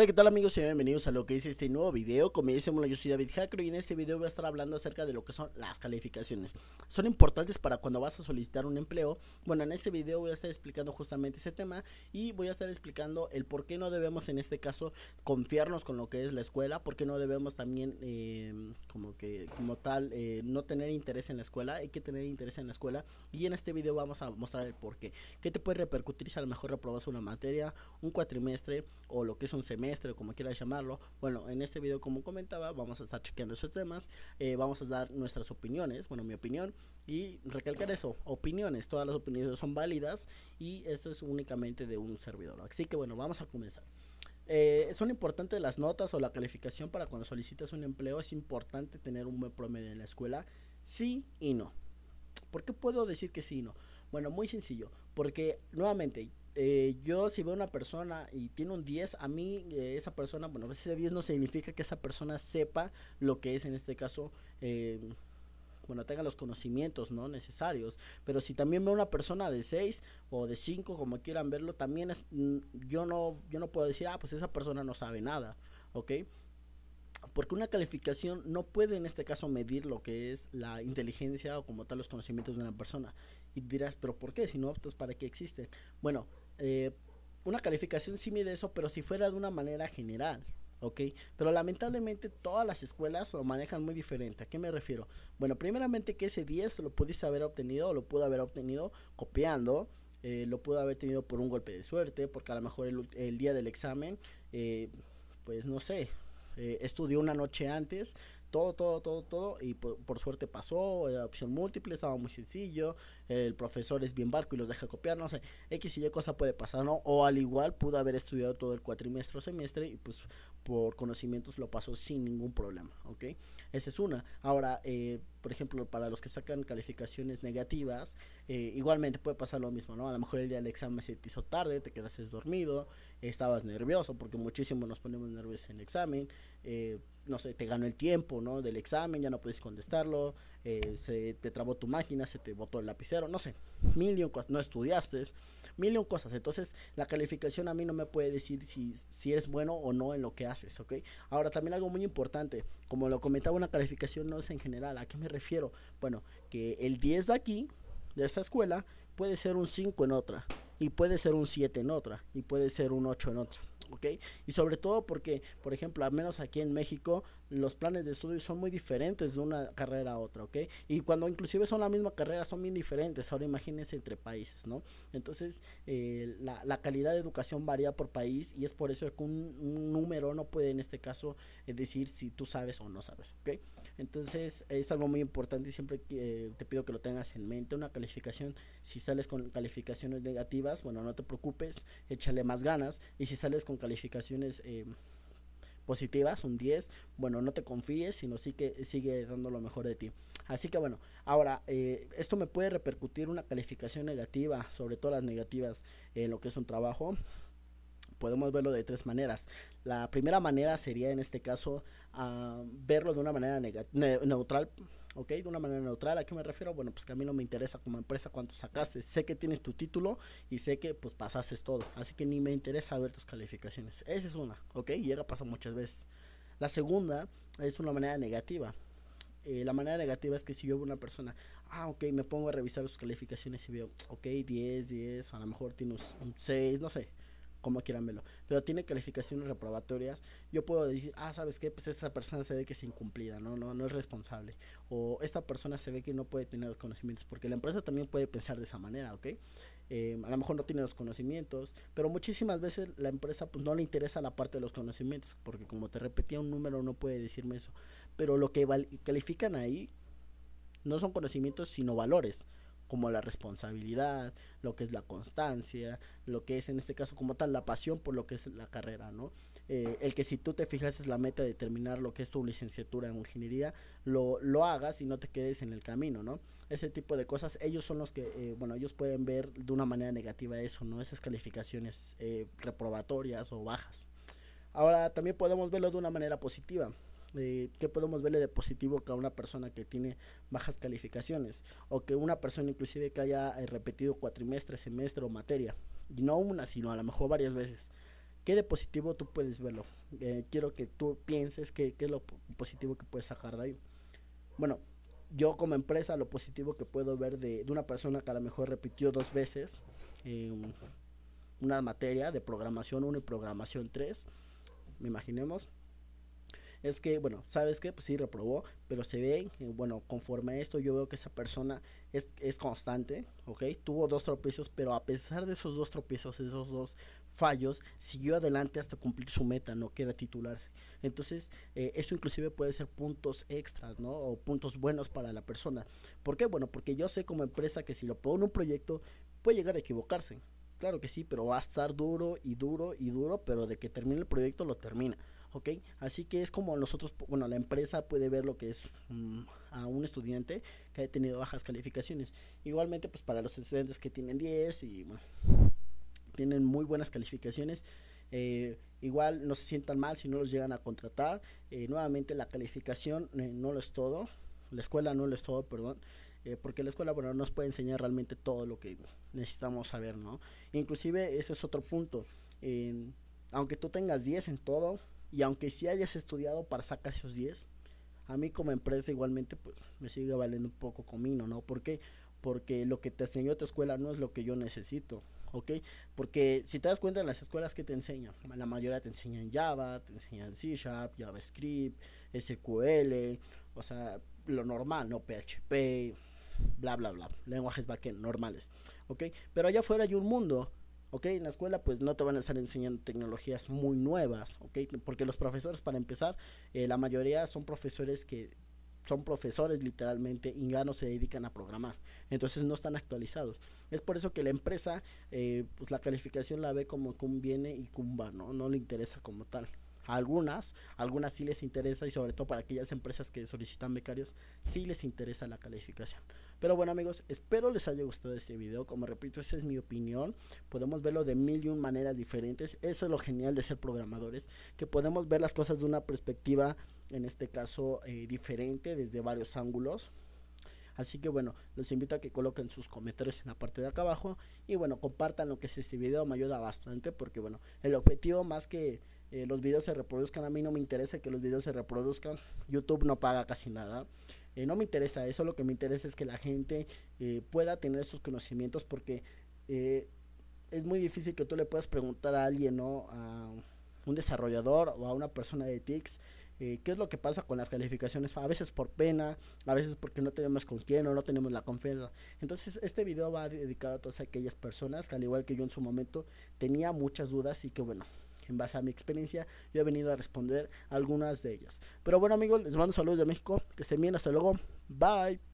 Hola, ¿qué tal amigos? Y bienvenidos a lo que es este nuevo video. Como dijimos yo soy David Jacro y en este video voy a estar hablando acerca de lo que son las calificaciones. Son importantes para cuando vas a solicitar un empleo. Bueno, en este video voy a estar explicando justamente ese tema y voy a estar explicando el por qué no debemos en este caso confiarnos con lo que es la escuela, por qué no debemos también eh, como que como tal eh, no tener interés en la escuela, hay que tener interés en la escuela y en este video vamos a mostrar el por qué. ¿Qué te puede repercutir si a lo mejor reprobas una materia, un cuatrimestre o lo que es un semestre? como quieras llamarlo. Bueno, en este video, como comentaba, vamos a estar chequeando esos temas, eh, vamos a dar nuestras opiniones, bueno, mi opinión, y recalcar eso, opiniones, todas las opiniones son válidas y esto es únicamente de un servidor. Así que bueno, vamos a comenzar. Eh, son importantes las notas o la calificación para cuando solicitas un empleo. Es importante tener un buen promedio en la escuela. Sí y no. ¿Por qué puedo decir que sí y no? Bueno, muy sencillo. Porque nuevamente eh, yo si veo una persona y tiene un 10, a mí eh, esa persona, bueno, ese 10 no significa que esa persona sepa lo que es en este caso, eh, bueno, tenga los conocimientos no necesarios, pero si también veo una persona de 6 o de 5, como quieran verlo, también es, mm, yo, no, yo no puedo decir, ah, pues esa persona no sabe nada, ¿ok? porque una calificación no puede en este caso medir lo que es la inteligencia o como tal los conocimientos de una persona. Y dirás, pero ¿por qué? Si no optas, ¿para qué existen? Bueno, eh, una calificación sí mide eso, pero si fuera de una manera general, ¿ok? Pero lamentablemente todas las escuelas lo manejan muy diferente. ¿A qué me refiero? Bueno, primeramente que ese 10 lo pudiste haber obtenido o lo pudo haber obtenido copiando. Eh, lo pudo haber tenido por un golpe de suerte, porque a lo mejor el, día del examen, eh, pues no sé, eh, estudió una noche antes, todo, todo, todo, todo, y por, suerte pasó, era opción múltiple, estaba muy sencillo, el profesor es bien barco y los deja copiar, no sé, X y Y cosa puede pasar, ¿no? O al igual pudo haber estudiado todo el cuatrimestre o semestre y pues por conocimientos lo pasó sin ningún problema, ¿ok? Esa es una. Ahora, eh, por ejemplo, para los que sacan calificaciones negativas, eh, igualmente puede pasar lo mismo, ¿no? A lo mejor el día del examen se te hizo tarde, te quedaste dormido, estabas nervioso, porque muchísimo nos ponemos nerviosos en el examen, eh, no sé, te ganó el tiempo, ¿no? Del examen, ya no puedes contestarlo, eh, se te trabó tu máquina, se te botó el lapicero, no sé, mil y un cosas, no estudiaste, mil y un cosas. Entonces, la calificación a mí no me puede decir si, si eres bueno o no en lo que haces, ¿ok? Ahora, también algo muy importante, como lo comentaba, una calificación no es en general, ¿a qué me refiero? Bueno, que el 10 de aquí, de esta escuela, puede ser un 5 en otra, y puede ser un 7 en otra, y puede ser un 8 en otra. Y sobre todo porque, por ejemplo, al menos aquí en México, los planes de estudio son muy diferentes de una carrera a otra, ¿ok? Y cuando inclusive son la misma carrera, son muy diferentes. Ahora imagínense entre países, ¿no? Entonces, eh, la, la, calidad de educación varía por país y es por eso que un, número no puede en este caso eh, decir si tú sabes o no sabes, ¿ok? Entonces es algo muy importante y siempre te pido que lo tengas en mente. Una calificación, si sales con calificaciones negativas, bueno, no te preocupes, échale más ganas. Y si sales con calificaciones em, positivas, un 10, bueno, no te confíes, sino sí que sigue dando lo mejor de ti. Así que bueno, ahora, eh, esto me puede repercutir una calificación negativa, sobre todo las negativas en lo que es un trabajo podemos verlo de tres maneras. La primera manera sería en este caso verlo de una manera neutral. ¿ok? De una manera neutral, ¿a qué me refiero? Bueno, pues que a mí no me interesa como empresa cuánto sacaste, sé que tienes tu título y sé que pues pasaste todo, así que ni me interesa ver tus calificaciones. Esa es una, ¿ok? Llega a pasar muchas veces. La segunda es una manera negativa. Eh, la manera negativa es que si yo veo una persona, ah, ok, me pongo a revisar sus calificaciones y veo, ok, 10, 10, a lo mejor Tienes un 6, no sé, como quieran pero tiene calificaciones reprobatorias, yo puedo decir, ah, ¿sabes qué? Pues esta persona se ve que es incumplida, no, no, no es responsable, o esta persona se ve que no puede tener los conocimientos, porque la empresa también puede pensar de esa manera, ¿ok? Eh, a lo mejor no tiene los conocimientos, pero muchísimas veces la empresa pues no le interesa la parte de los conocimientos, porque como te repetía un número no puede decirme eso, pero lo que califican ahí no son conocimientos sino valores, como la responsabilidad, lo que es la constancia, lo que es en este caso como tal la pasión por lo que es la carrera, ¿no? Eh, el que si tú te fijas es la meta de terminar lo que es tu licenciatura en ingeniería, lo, hagas y no te quedes en el camino, ¿no? Ese tipo de cosas, ellos son los que, eh, bueno, ellos pueden ver de una manera negativa eso, ¿no? Esas calificaciones eh, reprobatorias o bajas. Ahora, también podemos verlo de una manera positiva eh, qué podemos verle de positivo a una persona que tiene bajas calificaciones o que una persona inclusive que haya eh, repetido cuatrimestre, semestre o materia, y no una, sino a lo mejor varias veces. ¿Qué de positivo tú puedes verlo? Eh, quiero que tú pienses qué, es lo positivo que puedes sacar de ahí. Bueno, yo como empresa lo positivo que puedo ver de, de una persona que a lo mejor repitió dos veces em, una materia de programación 1 y programación 3, me imaginemos, es que, bueno, ¿sabes qué? Pues sí, reprobó, pero se ve, eh, bueno, conforme a esto yo veo que esa persona es, es constante, ¿ok? Tuvo dos tropiezos, pero a pesar de esos dos tropiezos, esos dos fallos, siguió adelante hasta cumplir su meta, ¿no? Que titularse. Entonces, eh, eso inclusive puede ser puntos extras, ¿no? O puntos buenos para la persona. ¿Por qué? Bueno, porque yo sé como empresa que si lo pongo en un proyecto, puede llegar a equivocarse. Claro que sí, pero va a estar duro y duro y duro, pero de que termine el proyecto lo termina. Así que es como nosotros, bueno, la empresa puede ver lo que es mm, a un estudiante que ha tenido bajas calificaciones. Igualmente, pues para los estudiantes que tienen 10 y bueno, tienen muy buenas calificaciones, eh, igual no se sientan mal si no los llegan a contratar. Eh, nuevamente, la calificación eh, no lo es todo, la escuela no lo es todo, perdón. porque la escuela bueno nos puede enseñar realmente todo lo que necesitamos saber no inclusive ese es otro punto aunque tú tengas 10 en todo y aunque sí hayas estudiado para sacar esos 10, a mí como empresa igualmente pues me sigue valiendo un poco comino, ¿no? ¿Por Porque lo que te enseñó tu escuela no es lo que yo necesito, ¿ok? Porque si te das cuenta en las escuelas que te enseñan, la mayoría te enseñan Java, te enseñan C Sharp, JavaScript, SQL, o sea, lo normal, ¿no? PHP, bla, bla, bla, lenguajes backend normales, ¿ok? Pero allá afuera hay un mundo ¿ok? En la escuela pues no te van a estar enseñando tecnologías muy nuevas, ¿ok? Porque los profesores, para empezar, eh, la mayoría son profesores que son profesores literalmente y ya no se dedican a programar. Entonces no están actualizados. Es por eso que la empresa, eh, pues la calificación la ve como que viene y cumba, ¿no? No le interesa como tal algunas, algunas sí les interesa y sobre todo para aquellas empresas que solicitan becarios, sí les interesa la calificación. Pero bueno amigos, espero les haya gustado este video, como repito, esa es mi opinión, podemos verlo de mil y un maneras diferentes, eso es lo genial de ser programadores, que podemos ver las cosas de una perspectiva, en este caso, eh, diferente, desde varios ángulos. Así que bueno, los invito a que coloquen sus comentarios en la parte de acá abajo y bueno, compartan lo que es este video, me ayuda bastante porque bueno, el objetivo más que eh, los videos se reproduzcan. A mí no me interesa que los videos se reproduzcan. YouTube no paga casi nada. Eh, no me interesa eso. Lo que me interesa es que la gente eh, pueda tener estos conocimientos porque es muy difícil que tú le puedas preguntar a alguien, ¿no? A un desarrollador o a una persona de TICS. ¿Qué es lo que pasa con las calificaciones? A veces por pena, a veces porque no tenemos con quién o no tenemos la confianza. Entonces este video va dedicado a todas aquellas personas que al igual que yo en su momento tenía muchas dudas y que bueno, en base a mi experiencia, yo he venido a responder algunas de ellas. Pero bueno amigos, les mando saludos de México, que estén bien, hasta luego, bye.